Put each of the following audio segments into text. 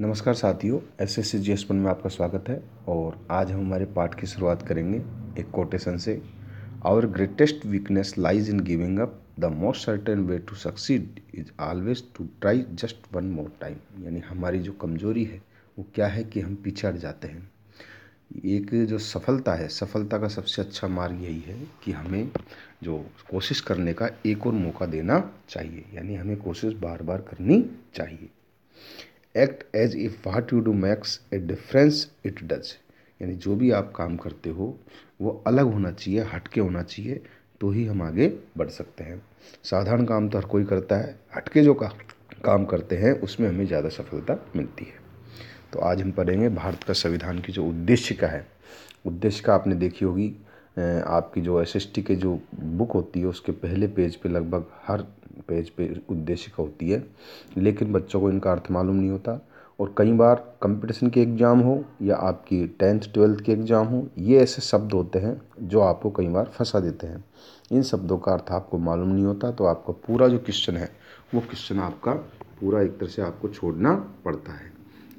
नमस्कार साथियों S S C G S में आपका स्वागत है और आज हम हमारे पाठ की शुरुआत करेंगे एक कोटेशन से our greatest weakness lies in giving up the most certain way to succeed is always to try just one more time यानी हमारी जो कमजोरी है वो क्या है कि हम पीछे हट जाते हैं एक जो सफलता है सफलता का सबसे अच्छा मार्ग यही है कि हमें जो कोशिश करने का एक और मौका देना चाहिए यानी हमें कोशिश बार बार करनी चाहिए act as if what you do makes a difference it does यानी जो भी आप काम करते हो वो अलग होना चाहिए हटके होना चाहिए तो ही हम आगे बढ़ सकते हैं साधारण काम तो हर कोई करता है हटके जो का, काम करते हैं उसमें हमें ज़्यादा सफलता मिलती है तो आज हम पढ़ेंगे भारत का संविधान की जो उद्देश्य का है उद्देश्य का आपने देखी होगी आपकी जो एस के जो बुक होती है उसके पहले पेज पे लगभग हर पेज पे उद्देश्य का होती है लेकिन बच्चों को इनका अर्थ मालूम नहीं होता और कई बार कंपटीशन के एग्ज़ाम हो या आपकी टेंथ ट्वेल्थ के एग्ज़ाम हो ये ऐसे शब्द होते हैं जो आपको कई बार फंसा देते हैं इन शब्दों का अर्थ आपको मालूम नहीं होता तो आपका पूरा जो क्वेश्चन है वो क्वेश्चन आपका पूरा एक तरह से आपको छोड़ना पड़ता है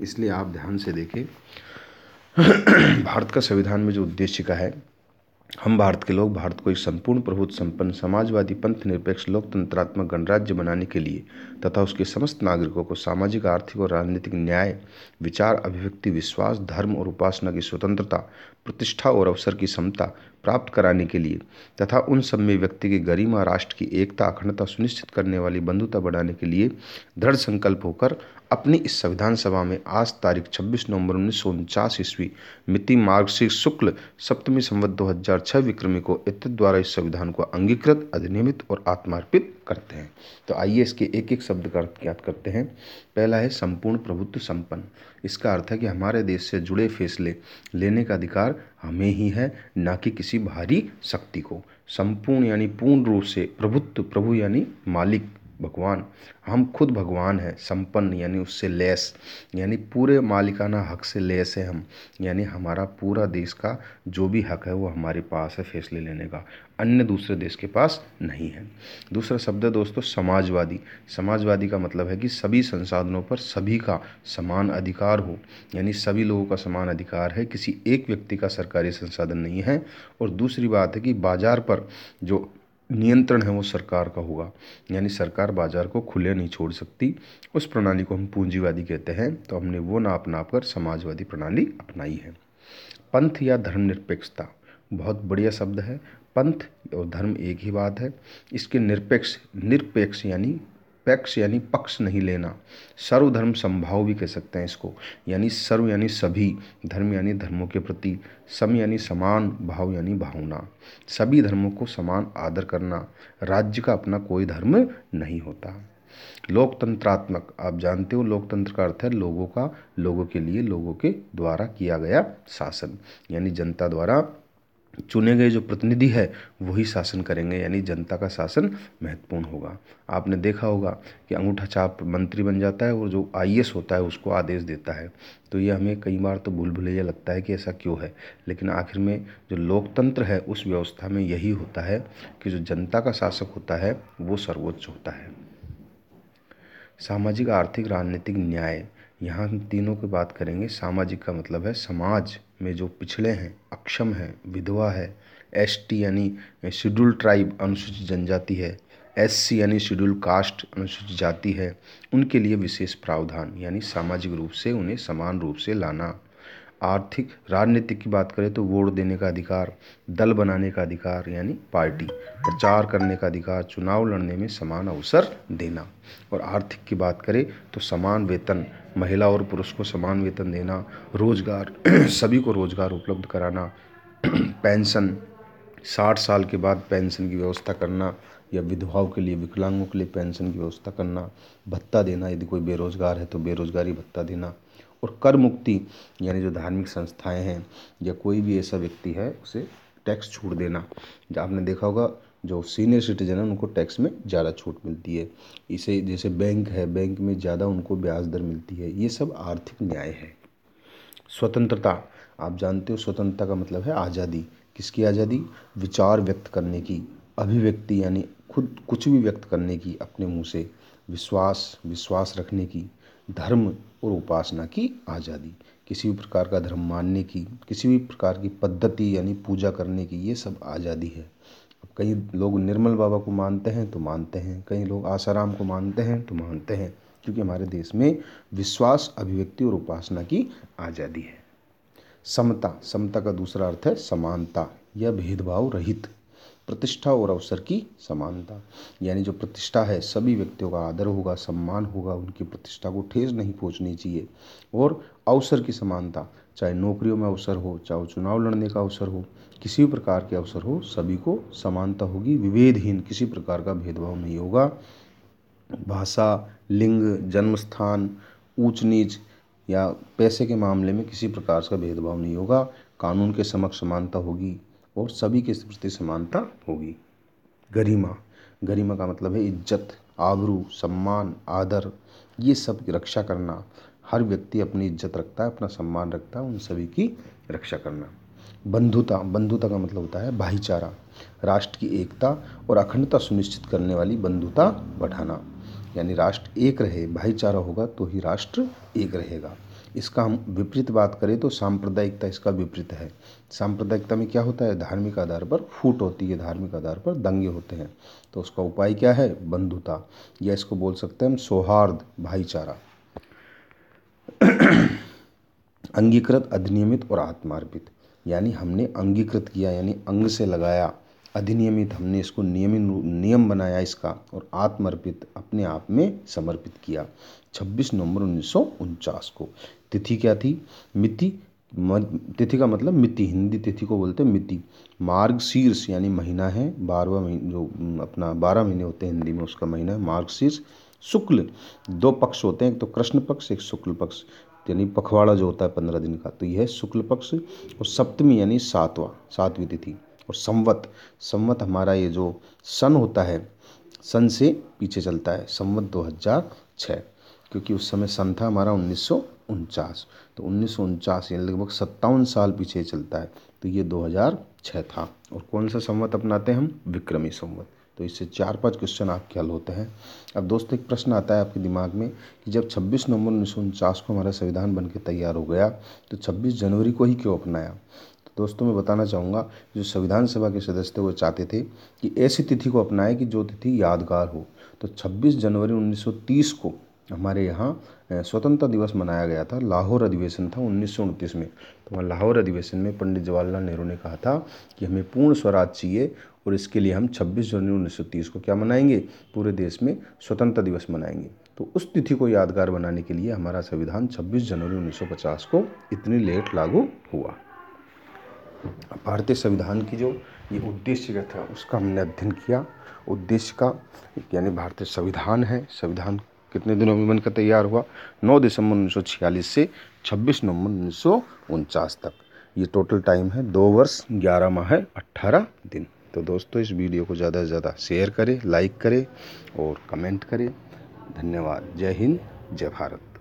इसलिए आप ध्यान से देखें भारत का संविधान में जो उद्देश्य का है हम भारत के लोग भारत को एक संपूर्ण प्रभुत्व संपन्न समाजवादी पंथ निरपेक्ष लोकतंत्रात्मक गणराज्य बनाने के लिए तथा उसके समस्त नागरिकों को सामाजिक आर्थिक और राजनीतिक न्याय विचार अभिव्यक्ति विश्वास धर्म और उपासना की स्वतंत्रता प्रतिष्ठा और अवसर की समता प्राप्त कराने के लिए तथा उन सब में व्यक्ति की गरिमा राष्ट्र की एकता अखंडता सुनिश्चित करने वाली बंधुता बढ़ाने के लिए दृढ़ संकल्प होकर अपनी इस संविधान सभा में आज तारीख 26 नवंबर उन्नीस सौ उनचास ईस्वी मिति मार्ग शुक्ल सप्तमी संवत दो हजार छः विक्रमी को इत द्वारा इस संविधान को अंगीकृत अधिनियमित और आत्मार्पित करते हैं तो आइए इसके एक एक शब्द का अर्थ ज्ञात करते हैं पहला है संपूर्ण प्रभुत्व संपन्न इसका अर्थ है कि हमारे देश से जुड़े फैसले लेने का अधिकार हमें ही है ना कि किसी बाहरी शक्ति को संपूर्ण यानी पूर्ण रूप से प्रभुत्व प्रभु यानी मालिक भगवान हम खुद भगवान हैं संपन्न यानी उससे लैस यानी पूरे मालिकाना हक से लैस है हम यानी हमारा पूरा देश का जो भी हक है वो हमारे पास है फैसले लेने का अन्य दूसरे देश के पास नहीं है दूसरा शब्द है दोस्तों समाजवादी समाजवादी का मतलब है कि सभी संसाधनों पर सभी का समान अधिकार हो यानी सभी लोगों का समान अधिकार है किसी एक व्यक्ति का सरकारी संसाधन नहीं है और दूसरी बात है कि बाजार पर जो नियंत्रण है वो सरकार का होगा यानी सरकार बाजार को खुले नहीं छोड़ सकती उस प्रणाली को हम पूंजीवादी कहते हैं तो हमने वो ना अपना कर समाजवादी प्रणाली अपनाई है पंथ या धर्मनिरपेक्षता बहुत बढ़िया शब्द है पंथ और धर्म एक ही बात है इसके निरपेक्ष निरपेक्ष यानी पक्ष यानी पक्ष नहीं लेना सर्वधर्म संभाव भी कह सकते हैं इसको यानी सर्व यानी सभी धर्म यानी धर्मों के प्रति सम यानी समान भाव यानी भावना सभी धर्मों को समान आदर करना राज्य का अपना कोई धर्म नहीं होता लोकतंत्रात्मक आप जानते हो लोकतंत्र का अर्थ है लोगों का लोगों के लिए लोगों के द्वारा किया गया शासन यानी जनता द्वारा चुने गए जो प्रतिनिधि है वही शासन करेंगे यानी जनता का शासन महत्वपूर्ण होगा आपने देखा होगा कि अंगूठा छाप मंत्री बन जाता है और जो आई होता है उसको आदेश देता है तो ये हमें कई बार तो भूल भुलैया लगता है कि ऐसा क्यों है लेकिन आखिर में जो लोकतंत्र है उस व्यवस्था में यही होता है कि जो जनता का शासक होता है वो सर्वोच्च होता है सामाजिक आर्थिक राजनीतिक न्याय यहाँ हम तीनों की बात करेंगे सामाजिक का मतलब है समाज में जो पिछड़े हैं अक्षम हैं विधवा है एस टी यानी शेड्यूल ट्राइब अनुसूचित जनजाति है एस सी यानी शेड्यूल कास्ट अनुसूचित जाति है उनके लिए विशेष प्रावधान यानी सामाजिक रूप से उन्हें समान रूप से लाना आर्थिक राजनीतिक की बात करें तो वोट देने का अधिकार दल बनाने का अधिकार यानी पार्टी प्रचार करने का अधिकार चुनाव लड़ने में समान अवसर देना और आर्थिक की बात करें तो समान वेतन महिला और पुरुष को समान वेतन देना रोज़गार सभी को रोज़गार उपलब्ध कराना पेंशन साठ साल के बाद पेंशन की व्यवस्था करना या विधवाओं के लिए विकलांगों के लिए पेंशन की व्यवस्था करना भत्ता देना यदि कोई बेरोज़गार है तो बेरोज़गारी भत्ता देना और कर मुक्ति यानी जो धार्मिक संस्थाएं हैं या कोई भी ऐसा व्यक्ति है उसे टैक्स छूट देना आपने देखा होगा जो सीनियर सिटीजन है उनको टैक्स में ज़्यादा छूट मिलती है इसे जैसे बैंक है बैंक में ज़्यादा उनको ब्याज दर मिलती है ये सब आर्थिक न्याय है स्वतंत्रता आप जानते हो स्वतंत्रता का मतलब है आज़ादी किसकी आज़ादी विचार व्यक्त करने की अभिव्यक्ति यानी खुद कुछ भी व्यक्त करने की अपने मुँह से विश्वास विश्वास रखने की धर्म और उपासना की आज़ादी किसी भी प्रकार का धर्म मानने की किसी भी प्रकार की पद्धति यानी पूजा करने की ये सब आज़ादी है अब कई लोग निर्मल बाबा को मानते हैं तो मानते हैं कई लोग आसाराम को मानते हैं तो मानते हैं क्योंकि हमारे देश में विश्वास अभिव्यक्ति और उपासना की आज़ादी है समता समता का दूसरा अर्थ है समानता या भेदभाव रहित प्रतिष्ठा और अवसर की समानता यानी जो प्रतिष्ठा है सभी व्यक्तियों का आदर होगा सम्मान होगा उनकी प्रतिष्ठा को ठेस नहीं पहुँचनी चाहिए और अवसर की समानता चाहे नौकरियों में अवसर हो चाहे चुनाव लड़ने का अवसर हो किसी भी प्रकार के अवसर हो सभी को समानता होगी विभेदहीन किसी प्रकार का भेदभाव नहीं होगा भाषा लिंग जन्म स्थान ऊंच नीच या पैसे के मामले में किसी प्रकार का भेदभाव नहीं होगा कानून के समक्ष समानता होगी और सभी के प्रति समानता होगी गरिमा गरिमा का मतलब है इज्जत आबरू सम्मान आदर ये सब की रक्षा करना हर व्यक्ति अपनी इज्जत रखता है अपना सम्मान रखता है उन सभी की रक्षा करना बंधुता बंधुता का मतलब होता है भाईचारा राष्ट्र की एकता और अखंडता सुनिश्चित करने वाली बंधुता बढ़ाना यानी राष्ट्र एक रहे भाईचारा होगा तो ही राष्ट्र एक रहेगा इसका हम विपरीत बात करें तो सांप्रदायिकता इसका विपरीत है सांप्रदायिकता में क्या होता है धार्मिक आधार पर फूट होती है धार्मिक आधार पर दंगे होते हैं तो उसका उपाय क्या है बंधुता या इसको बोल सकते हैं हम सौहार्द भाईचारा अंगीकृत अधिनियमित और आत्मार्पित यानी हमने अंगीकृत किया यानी अंग से लगाया अधिनियमित हमने इसको नियमित नियम बनाया इसका और आत्मर्पित अपने आप में समर्पित किया 26 नवंबर उन्नीस को तिथि क्या थी मिति तिथि का मतलब मिति हिंदी तिथि को बोलते हैं मिति मार्ग शीर्ष यानी महीना है बारहवा महीने जो अपना बारह महीने होते हैं हिंदी में उसका महीना है मार्ग शीर्ष शुक्ल दो पक्ष होते हैं एक तो कृष्ण पक्ष एक शुक्ल पक्ष यानी पखवाड़ा जो होता है पंद्रह दिन का तो यह शुक्ल पक्ष और सप्तमी यानी सातवां सातवीं तिथि और संवत संवत हमारा ये जो सन होता है सन से पीछे चलता है संवत 2006 क्योंकि उस समय सन था हमारा उन्नीस तो उन्नीस यानी लगभग सत्तावन साल पीछे चलता है तो ये 2006 था और कौन सा संवत अपनाते हैं हम विक्रमी संवत तो इससे चार पांच क्वेश्चन आपके हल होते हैं अब दोस्तों एक प्रश्न आता है आपके दिमाग में कि जब 26 नवंबर उन्नीस को हमारा संविधान बन के तैयार हो गया तो 26 जनवरी को ही क्यों अपनाया दोस्तों मैं बताना चाहूँगा जो संविधान सभा के सदस्य थे वो चाहते थे कि ऐसी तिथि को अपनाएं कि जो तिथि यादगार हो तो 26 जनवरी 1930 को हमारे यहाँ स्वतंत्रता दिवस मनाया गया था लाहौर अधिवेशन था उन्नीस में तो वहाँ लाहौर अधिवेशन में पंडित जवाहरलाल नेहरू ने कहा था कि हमें पूर्ण स्वराज चाहिए और इसके लिए हम 26 जनवरी 1930 को क्या मनाएंगे पूरे देश में स्वतंत्रता दिवस मनाएंगे तो उस तिथि को यादगार बनाने के लिए हमारा संविधान 26 जनवरी 1950 को इतनी लेट लागू हुआ भारतीय संविधान की जो ये उद्देश्य था उसका हमने अध्ययन किया उद्देश्य का यानी भारतीय संविधान है संविधान कितने दिनों में बनकर तैयार हुआ 9 दिसंबर उन्नीस से 26 नवंबर उन्नीस तक ये टोटल टाइम है दो वर्ष ग्यारह माह है अट्ठारह दिन तो दोस्तों इस वीडियो को ज़्यादा से ज़्यादा शेयर करें लाइक करें और कमेंट करें धन्यवाद जय हिंद जय भारत